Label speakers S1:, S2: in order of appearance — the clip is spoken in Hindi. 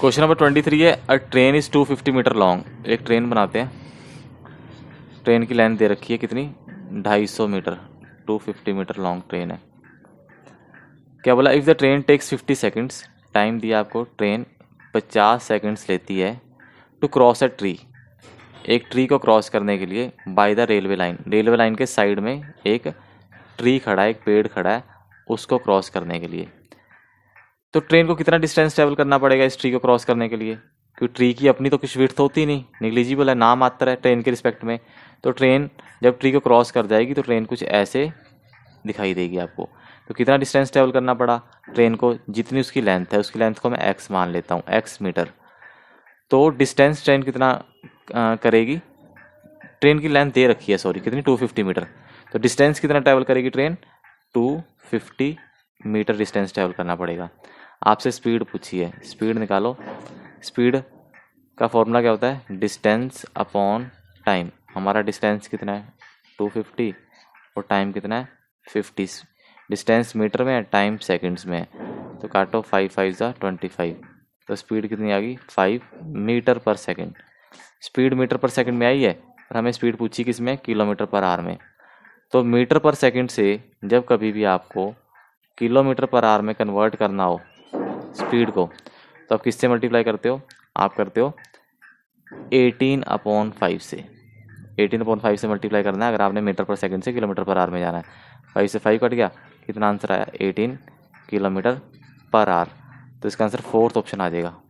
S1: क्वेश्चन नंबर ट्वेंटी थ्री है a train is two fifty metre long एक ट्रेन बनाते हैं ट्रेन की लाइन दे रखी है कितनी ढाई सौ metre two fifty metre long train है क्या बोला if the train takes fifty seconds time दिया आपको ट्रेन पचास सेकेंड्स लेती है टू क्रॉस अ ट्री एक ट्री को क्रॉस करने के लिए by the railway line railway line के साइड में एक ट्री खड़ा है एक पेड़ खड़ा है उसको क्रॉस करने के लिए तो ट्रेन को कितना डिस्टेंस ट्रेवल करना पड़ेगा इस ट्री को क्रॉस करने के लिए क्योंकि ट्री की अपनी तो कुछ विर्थ होती नहीं निग्लिजिबल है नाम आता है ट्रेन के रिस्पेक्ट में तो ट्रेन जब ट्री को क्रॉस कर जाएगी तो ट्रेन कुछ ऐसे दिखाई देगी आपको तो कितना डिस्टेंस ट्रेवल करना पड़ा ट्रेन को जितनी उसकी लेंथ है उसकी लेंथ को मैं एक्स मान लेता हूँ एक्स मीटर तो डिस्टेंस ट्रेन कितना आ, करेगी ट्रेन की लेंथ दे रखी है सॉरी कितनी फिफ्टी मीटर तो डिस्टेंस कितना ट्रैवल करेगी train fifty metre distance travel करना पड़ेगा आपसे स्पीड पूछी है स्पीड निकालो स्पीड का फॉर्मूला क्या होता है डिस्टेंस अपॉन टाइम हमारा डिस्टेंस कितना है टू फिफ्टी और टाइम कितना है फिफ्टी डिस्टेंस मीटर में है टाइम सेकंड्स में है तो काटो फाइव फाइव ज़ा ट्वेंटी फाइव तो स्पीड कितनी आ गई five metre per second speed metre per second में आई है और हमें स्पीड पूछी किस में किलोमीटर पर आर में तो मीटर पर सेकंड से जब कभी भी आपको किलोमीटर पर आर में कन्वर्ट करना हो स्पीड को तो आप किससे मल्टीप्लाई करते हो आप करते हो एटीन अपॉन फाइव से एटीन अपॉन फाइव से मल्टीप्लाई करना है अगर आपने मीटर पर सेकंड से किलोमीटर पर आर में जाना है फाइव से फाइव कट गया कितना आंसर आया एटीन किलोमीटर पर आर तो इसका आंसर फोर्थ ऑप्शन आ जाएगा